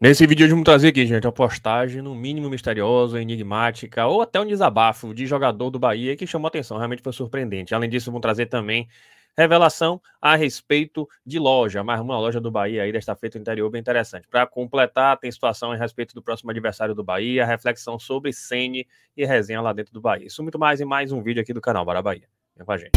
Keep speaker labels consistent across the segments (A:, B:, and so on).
A: Nesse vídeo hoje vamos trazer aqui, gente, uma postagem no mínimo misteriosa, enigmática ou até um desabafo de jogador do Bahia que chamou atenção, realmente foi surpreendente. Além disso, vamos trazer também revelação a respeito de loja, mais uma loja do Bahia aí desta feita no interior bem interessante. Para completar, tem situação a respeito do próximo adversário do Bahia, reflexão sobre Sene e resenha lá dentro do Bahia. Isso muito mais em mais um vídeo aqui do canal Bora Bahia. Vem com a gente.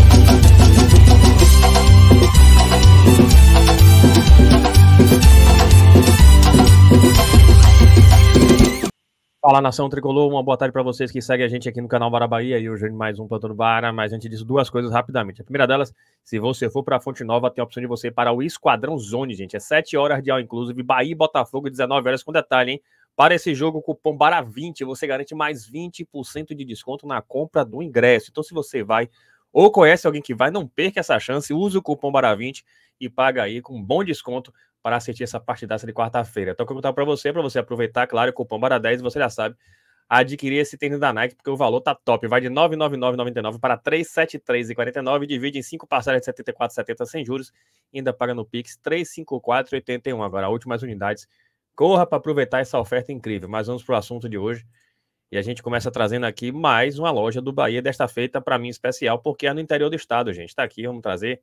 A: Fala nação tricolor, uma boa tarde para vocês que seguem a gente aqui no canal Bara Bahia e hoje mais um Plantando Bara. Mas antes disso, duas coisas rapidamente. A primeira delas, se você for para a Fonte Nova, tem a opção de você ir para o Esquadrão Zone, gente. É 7 horas de aula, inclusive, Bahia e Botafogo, 19 horas com detalhe, hein? Para esse jogo, o cupom BARA20, você garante mais 20% de desconto na compra do ingresso. Então, se você vai ou conhece alguém que vai, não perca essa chance, use o cupom BARA20 e paga aí com um bom desconto para assistir essa partidaça de quarta-feira. Então, o que eu vou contar para você, para você aproveitar, claro, o cupom Bora 10 você já sabe, adquirir esse tênis da Nike, porque o valor tá top. Vai de 999,99 para 373,49, divide em 5 parcelas de 74,70 sem juros, ainda paga no Pix 354,81. Agora, últimas unidades. Corra para aproveitar essa oferta incrível. Mas vamos para o assunto de hoje. E a gente começa trazendo aqui mais uma loja do Bahia desta feita, para mim especial, porque é no interior do estado, gente. Está aqui, vamos trazer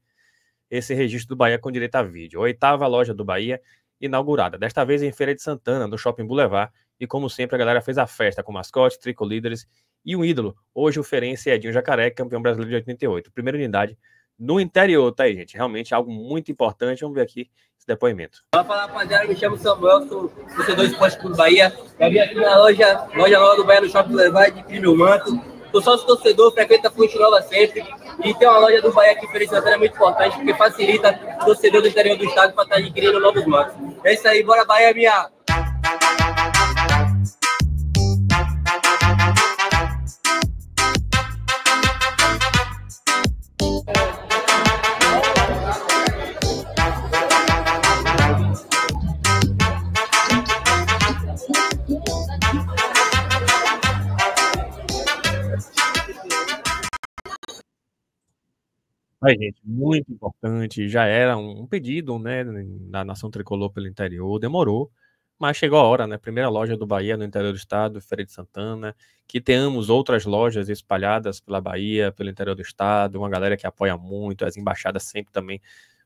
A: esse registro do Bahia com direito a vídeo. oitava loja do Bahia inaugurada, desta vez em Feira de Santana, no Shopping Boulevard. E como sempre, a galera fez a festa com mascote, tricolíderes e um ídolo. Hoje, o Ferense Edinho Jacaré, campeão brasileiro de 88. Primeira unidade no interior, tá aí, gente. Realmente algo muito importante. Vamos ver aqui esse depoimento.
B: fala rapaziada. Me chamo Samuel, sou torcedor do Esporte do Bahia. Eu vim aqui na loja, loja
A: nova do Bahia no Shopping Boulevard, de meu manto
B: Sou sócio torcedor frequenta Fonte Nova sempre e tem uma loja do Bahia aqui oferecendo é muito importante, porque
A: facilita o torcedor do interior do estado para estar tá adquirindo novos matos. É isso aí, bora Bahia, minha! Ai, gente, muito importante. Já era um pedido, né, da nação tricolor pelo interior. Demorou, mas chegou a hora, né? Primeira loja do Bahia no interior do estado, Feira de Santana. Que tenhamos outras lojas espalhadas pela Bahia, pelo interior do estado. Uma galera que apoia muito, as embaixadas sempre também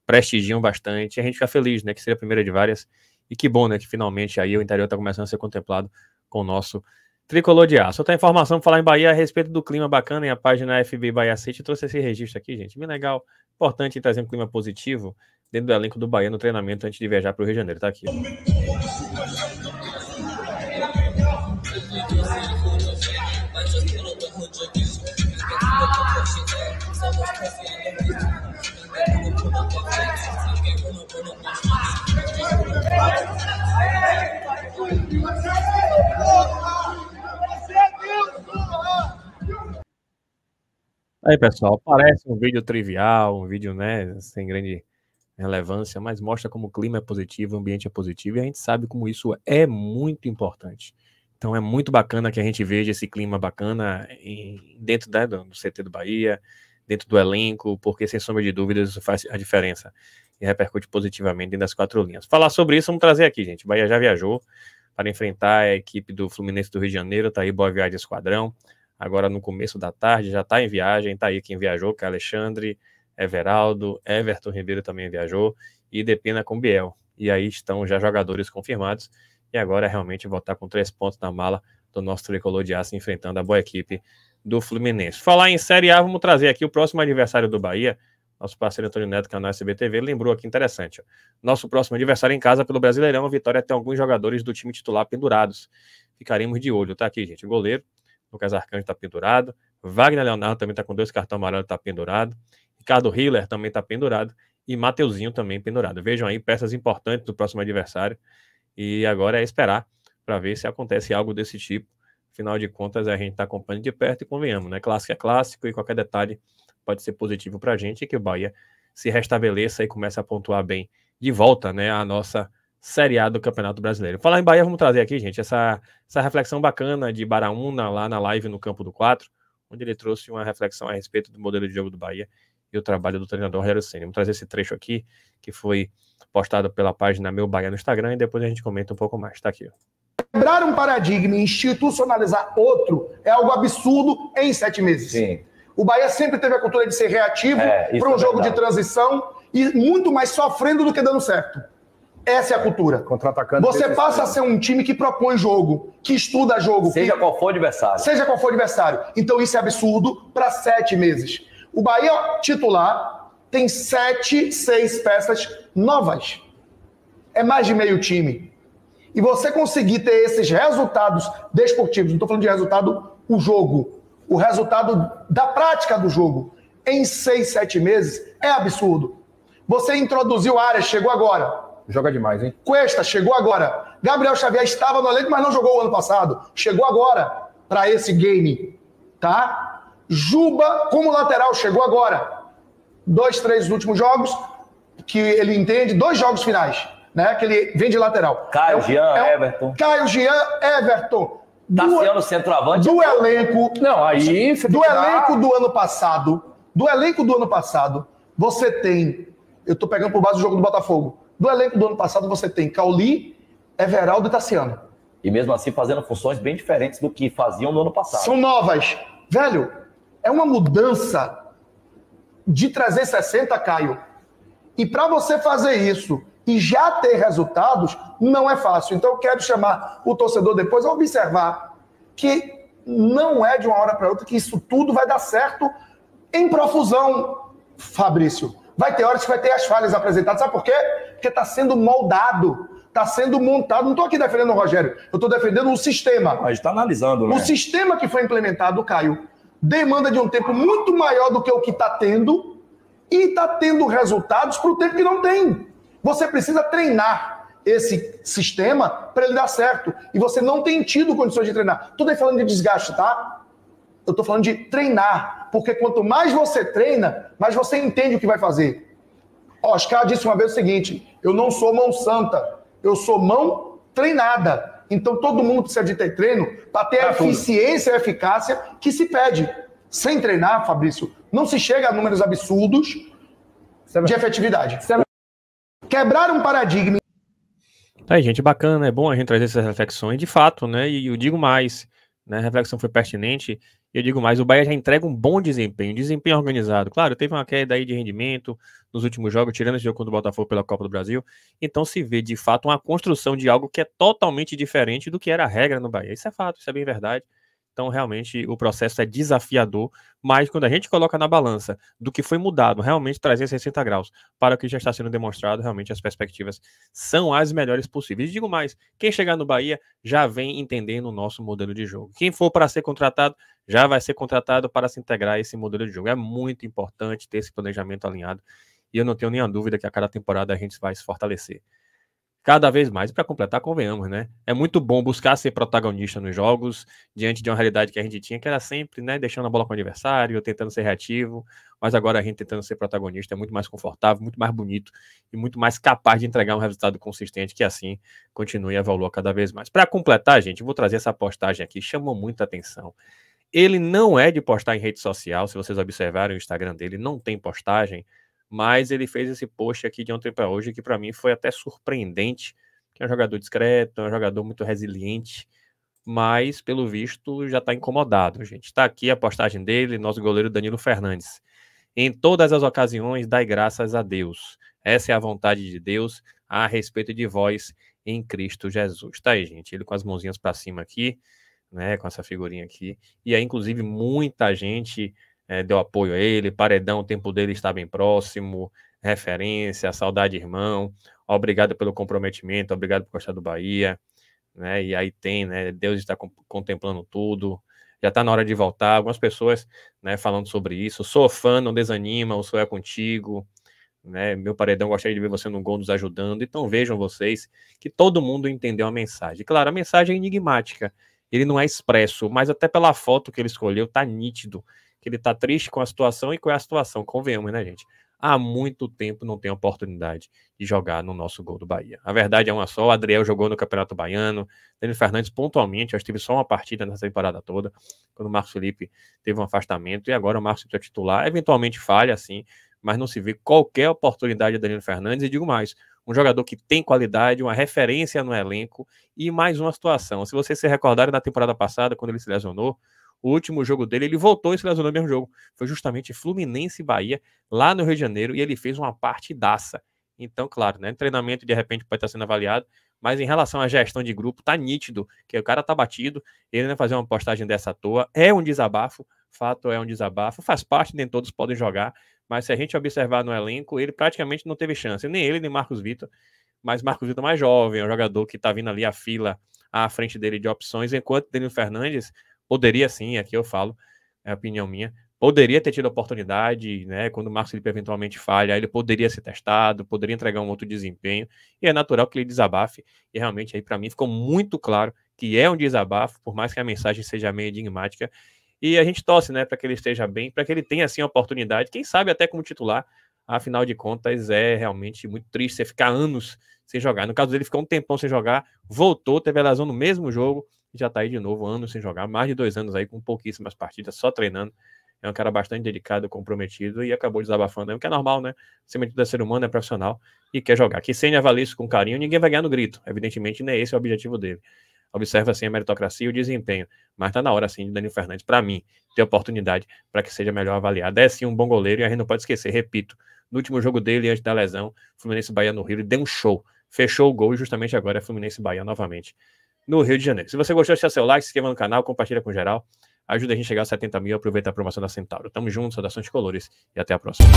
A: prestigiam bastante. A gente fica feliz, né? Que seria a primeira de várias. E que bom, né? Que finalmente aí o interior está começando a ser contemplado com o nosso Tricolor de Aço. Outra informação para falar em Bahia a respeito do clima bacana em a página FB Bahia City. Eu trouxe esse registro aqui, gente. Bem legal. Importante trazer um clima positivo dentro do elenco do Bahia no treinamento antes de viajar para o Rio de Janeiro. Tá aqui. Aí, pessoal, parece um vídeo trivial, um vídeo, né, sem grande relevância, mas mostra como o clima é positivo, o ambiente é positivo, e a gente sabe como isso é muito importante. Então é muito bacana que a gente veja esse clima bacana em, dentro da, né, do CT do Bahia, dentro do elenco, porque sem sombra de dúvidas isso faz a diferença e repercute positivamente dentro das quatro linhas. Falar sobre isso, vamos trazer aqui, gente. O Bahia já viajou para enfrentar a equipe do Fluminense do Rio de Janeiro, tá aí Boa Viagem Esquadrão agora no começo da tarde, já está em viagem, está aí quem viajou, que é Alexandre, Everaldo, é Everton Ribeiro também viajou, e Depena com Biel. E aí estão já jogadores confirmados, e agora é realmente voltar com três pontos na mala do nosso tricolor de aço, enfrentando a boa equipe do Fluminense. Falar em Série A, vamos trazer aqui o próximo adversário do Bahia, nosso parceiro Antônio Neto, canal SBTV, lembrou aqui interessante. Ó. Nosso próximo adversário em casa pelo Brasileirão, a Vitória tem alguns jogadores do time titular pendurados. Ficaremos de olho, tá aqui, gente. Goleiro, Lucas Arcanjo está pendurado. Wagner Leonardo também está com dois cartões amarelos, está pendurado. Ricardo Hiller também está pendurado. E Mateuzinho também pendurado. Vejam aí peças importantes do próximo adversário. E agora é esperar para ver se acontece algo desse tipo. Afinal de contas, a gente está acompanhando de perto e convenhamos, né? Clássico é clássico e qualquer detalhe pode ser positivo para a gente e que o Bahia se restabeleça e comece a pontuar bem de volta, né? A nossa Série A do Campeonato Brasileiro. Falar em Bahia, vamos trazer aqui, gente, essa, essa reflexão bacana de Baraúna lá na live no Campo do 4, onde ele trouxe uma reflexão a respeito do modelo de jogo do Bahia e o trabalho do treinador Rogério Senna. Vamos trazer esse trecho aqui, que foi postado pela página Meu Bahia no Instagram, e depois a gente comenta um pouco mais. Está aqui.
B: Quebrar um paradigma e institucionalizar outro é algo absurdo em sete meses. Sim. O Bahia sempre teve a cultura de ser reativo é, para um é jogo de transição e muito mais sofrendo do que dando certo. Essa é a cultura. contra Você passa é a ser um time que propõe jogo, que estuda jogo. Seja que... qual for o adversário. Seja qual for o adversário. Então isso é absurdo para sete meses. O Bahia titular tem sete, seis peças novas. É mais de meio time. E você conseguir ter esses resultados desportivos, não estou falando de resultado, o jogo, o resultado da prática do jogo, em seis, sete meses, é absurdo. Você introduziu áreas, chegou agora joga demais, hein? Cuesta chegou agora. Gabriel Xavier estava no elenco, mas não jogou o ano passado. Chegou agora para esse game, tá? Juba, como lateral, chegou agora. Dois, três últimos jogos que ele entende, dois jogos finais, né? Que ele vem de lateral. Caio, é, Jean, é, Everton. Caio, Jean, Everton. Tá do, centroavante. Do elenco. Não, aí. Você do elenco do ano passado. Do elenco do ano passado, você tem. Eu tô pegando por base o jogo do Botafogo. Do elenco do ano passado, você tem Cauli, Everaldo e Tassiano. E mesmo assim fazendo funções bem diferentes do que faziam no ano passado. São novas. Velho, é uma mudança de 360, Caio. E para você fazer isso e já ter resultados, não é fácil. Então eu quero chamar o torcedor depois a observar que não é de uma hora para outra que isso tudo vai dar certo em profusão, Fabrício. Vai ter horas que vai ter as falhas apresentadas. Sabe por quê? Porque está sendo moldado, está sendo montado. Não estou aqui defendendo o Rogério, eu estou defendendo o sistema. Mas está analisando, né? O sistema que foi implementado, Caio, demanda de um tempo muito maior do que o que está tendo e está tendo resultados para o tempo que não tem. Você precisa treinar esse sistema para ele dar certo. E você não tem tido condições de treinar. Estou falando de desgaste, tá? Eu estou falando de treinar porque quanto mais você treina, mais você entende o que vai fazer. Oscar disse uma vez o seguinte: eu não sou mão santa, eu sou mão treinada. Então todo mundo precisa de ter treino para ter a eficiência e eficácia que se pede. Sem treinar, Fabrício, não se chega a números absurdos de efetividade. Quebrar um paradigma.
A: Tá aí, gente, bacana, é bom a gente trazer essas reflexões, de fato, né? E eu digo mais, né? A reflexão foi pertinente eu digo mais, o Bahia já entrega um bom desempenho, desempenho organizado. Claro, teve uma queda aí de rendimento nos últimos jogos, tirando esse jogo contra o Botafogo pela Copa do Brasil. Então se vê, de fato, uma construção de algo que é totalmente diferente do que era a regra no Bahia. Isso é fato, isso é bem verdade. Então, realmente, o processo é desafiador, mas quando a gente coloca na balança do que foi mudado, realmente 360 graus, para o que já está sendo demonstrado, realmente as perspectivas são as melhores possíveis. E digo mais, quem chegar no Bahia já vem entendendo o nosso modelo de jogo. Quem for para ser contratado, já vai ser contratado para se integrar a esse modelo de jogo. É muito importante ter esse planejamento alinhado, e eu não tenho nenhuma dúvida que a cada temporada a gente vai se fortalecer cada vez mais. E para completar, convenhamos, né? É muito bom buscar ser protagonista nos jogos, diante de uma realidade que a gente tinha, que era sempre, né, deixando a bola com o adversário, tentando ser reativo, mas agora a gente tentando ser protagonista é muito mais confortável, muito mais bonito e muito mais capaz de entregar um resultado consistente que assim continue a valor cada vez mais. Para completar, gente, vou trazer essa postagem aqui, chamou muita atenção. Ele não é de postar em rede social, se vocês observarem o Instagram dele, não tem postagem mas ele fez esse post aqui de ontem para hoje que para mim foi até surpreendente, que é um jogador discreto, é um jogador muito resiliente, mas pelo visto já está incomodado, gente. Está aqui a postagem dele, nosso goleiro Danilo Fernandes. Em todas as ocasiões, dai graças a Deus. Essa é a vontade de Deus a respeito de vós em Cristo Jesus. Tá aí, gente. Ele com as mãozinhas para cima aqui, né, com essa figurinha aqui. E aí, inclusive, muita gente é, deu apoio a ele, Paredão, o tempo dele está bem próximo, referência, saudade, irmão, obrigado pelo comprometimento, obrigado por gostar do Bahia, né? E aí tem, né? Deus está contemplando tudo, já está na hora de voltar. Algumas pessoas, né, falando sobre isso. Sou fã, não desanima, o sou é contigo, né? Meu paredão, gostaria de ver você no gol nos ajudando. Então vejam vocês que todo mundo entendeu a mensagem. Claro, a mensagem é enigmática, ele não é expresso, mas até pela foto que ele escolheu, tá nítido que ele tá triste com a situação e qual é a situação, convenhamos, né, gente? Há muito tempo não tem oportunidade de jogar no nosso gol do Bahia. A verdade é uma só, o Adriel jogou no Campeonato Baiano, Danilo Fernandes pontualmente, acho que teve só uma partida nessa temporada toda, quando o Marcos Felipe teve um afastamento, e agora o Marcos Felipe é titular, eventualmente falha, assim, mas não se vê qualquer oportunidade de Danilo Fernandes, e digo mais, um jogador que tem qualidade, uma referência no elenco, e mais uma situação. Se vocês se recordarem da temporada passada, quando ele se lesionou, o último jogo dele, ele voltou e se lesionou no mesmo jogo. Foi justamente Fluminense e Bahia, lá no Rio de Janeiro, e ele fez uma partidaça. Então, claro, né? Treinamento de repente pode estar sendo avaliado, mas em relação à gestão de grupo, tá nítido que o cara tá batido, ele não fazer uma postagem dessa à toa, é um desabafo, fato é um desabafo, faz parte, nem todos podem jogar, mas se a gente observar no elenco, ele praticamente não teve chance, nem ele, nem Marcos Vitor, mas Marcos Vitor é mais jovem, é um jogador que tá vindo ali à fila à frente dele de opções, enquanto Danilo Fernandes Poderia sim, aqui eu falo, é a opinião minha, poderia ter tido a oportunidade, né? Quando o Marcos Felipe eventualmente falha, ele poderia ser testado, poderia entregar um outro desempenho, e é natural que ele desabafe. E realmente aí para mim ficou muito claro que é um desabafo, por mais que a mensagem seja meio enigmática. E a gente torce, né, para que ele esteja bem, para que ele tenha assim a oportunidade, quem sabe até como titular. Afinal de contas, é realmente muito triste você ficar anos sem jogar. No caso dele, ficou um tempão sem jogar, voltou, teve a lesão no mesmo jogo, e já está aí de novo, anos sem jogar, mais de dois anos aí, com pouquíssimas partidas, só treinando. É um cara bastante dedicado, comprometido e acabou desabafando. É o que é normal, né? Acima de é ser humano, é profissional e quer jogar. Que sem avalia isso com carinho, ninguém vai ganhar no grito. Evidentemente, não é esse o objetivo dele. Observa, assim, a meritocracia e o desempenho. Mas está na hora, assim, de Danilo Fernandes, para mim, ter oportunidade para que seja melhor avaliado. É, sim, um bom goleiro e a gente não pode esquecer, repito, no último jogo dele, antes da lesão, Fluminense Bahia no Rio, ele deu um show. Fechou o gol e justamente agora é Fluminense Bahia novamente no Rio de Janeiro. Se você gostou, deixa seu like, se inscreva no canal, compartilha com geral. Ajuda a gente a chegar a 70 mil. Aproveita a promoção da Centauro. Tamo junto, saudações colores e até a próxima.